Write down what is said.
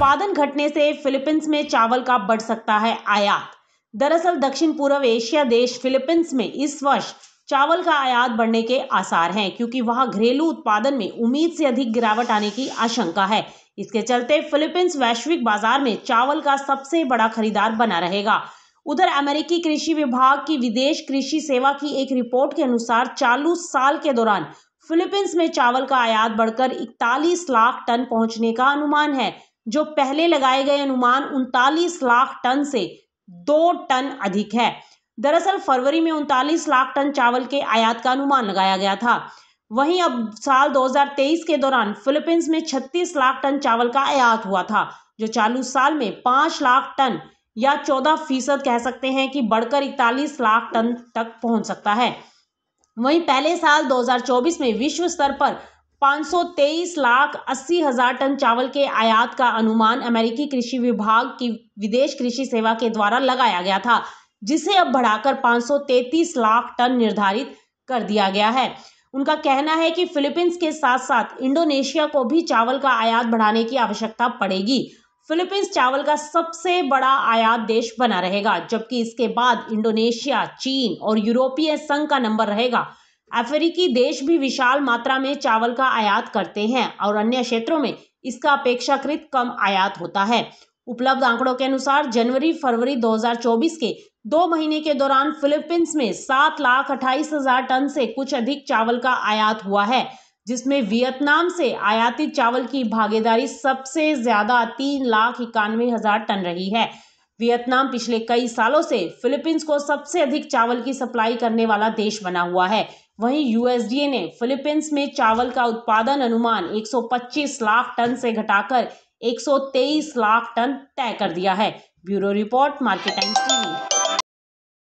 उत्पादन घटने से फिलीपींस में चावल का बढ़ सकता है आयात दरअसल दक्षिण पूर्व एशिया देश फिलीपींस में इस वर्ष चावल का आयात बढ़ने के आसार हैं क्योंकि वहां घरेलू उत्पादन में उम्मीद से अधिक गिरावट आने की आशंका है इसके चलते फिलीपींस वैश्विक बाजार में चावल का सबसे बड़ा खरीदार बना रहेगा उधर अमेरिकी कृषि विभाग की विदेश कृषि सेवा की एक रिपोर्ट के अनुसार चालू साल के दौरान फिलीपींस में चावल का आयात बढ़कर 41 लाख टन पहुंचने का अनुमान है जो पहले लगाए गए अनुमान उनतालीस लाख टन से दो टन अधिक है दरअसल फरवरी में उनतालीस लाख टन चावल के आयात का अनुमान लगाया गया था वहीं अब साल 2023 के दौरान फिलीपींस में 36 लाख टन चावल का आयात हुआ था जो चालू साल में 5 लाख टन या 14 फीसद कह सकते हैं कि बढ़कर इकतालीस लाख टन तक पहुंच सकता है वहीं पहले साल 2024 में विश्व स्तर पर 523 लाख अस्सी हजार टन चावल के आयात का अनुमान अमेरिकी कृषि विभाग की विदेश कृषि सेवा के द्वारा लगाया गया था जिसे अब बढ़ाकर 533 लाख टन निर्धारित कर दिया गया है उनका कहना है कि फिलीपींस के साथ साथ इंडोनेशिया को भी चावल का आयात बढ़ाने की आवश्यकता पड़ेगी फिलीपींस चावल का सबसे बड़ा आयात देश बना रहेगा जबकि इसके बाद इंडोनेशिया चीन और यूरोपीय संघ का नंबर रहेगा अफ्रीकी देश भी विशाल मात्रा में चावल का आयात करते हैं और अन्य क्षेत्रों में इसका अपेक्षाकृत कम आयात होता है उपलब्ध आंकड़ों के अनुसार जनवरी फरवरी 2024 के दो महीने के दौरान फिलीपींस में सात लाख अट्ठाईस हजार टन से कुछ अधिक चावल का आयात हुआ है जिसमें वियतनाम से आयातित चावल की भागीदारी सबसे ज्यादा तीन लाख इक्यानवे हजार टन रही है वियतनाम पिछले कई सालों से फिलीपींस को सबसे अधिक चावल की सप्लाई करने वाला देश बना हुआ है वहीं यूएसडीए ने फिलीपींस में चावल का उत्पादन अनुमान 125 लाख टन से घटाकर 123 लाख टन तय कर दिया है bureau report Market Times TV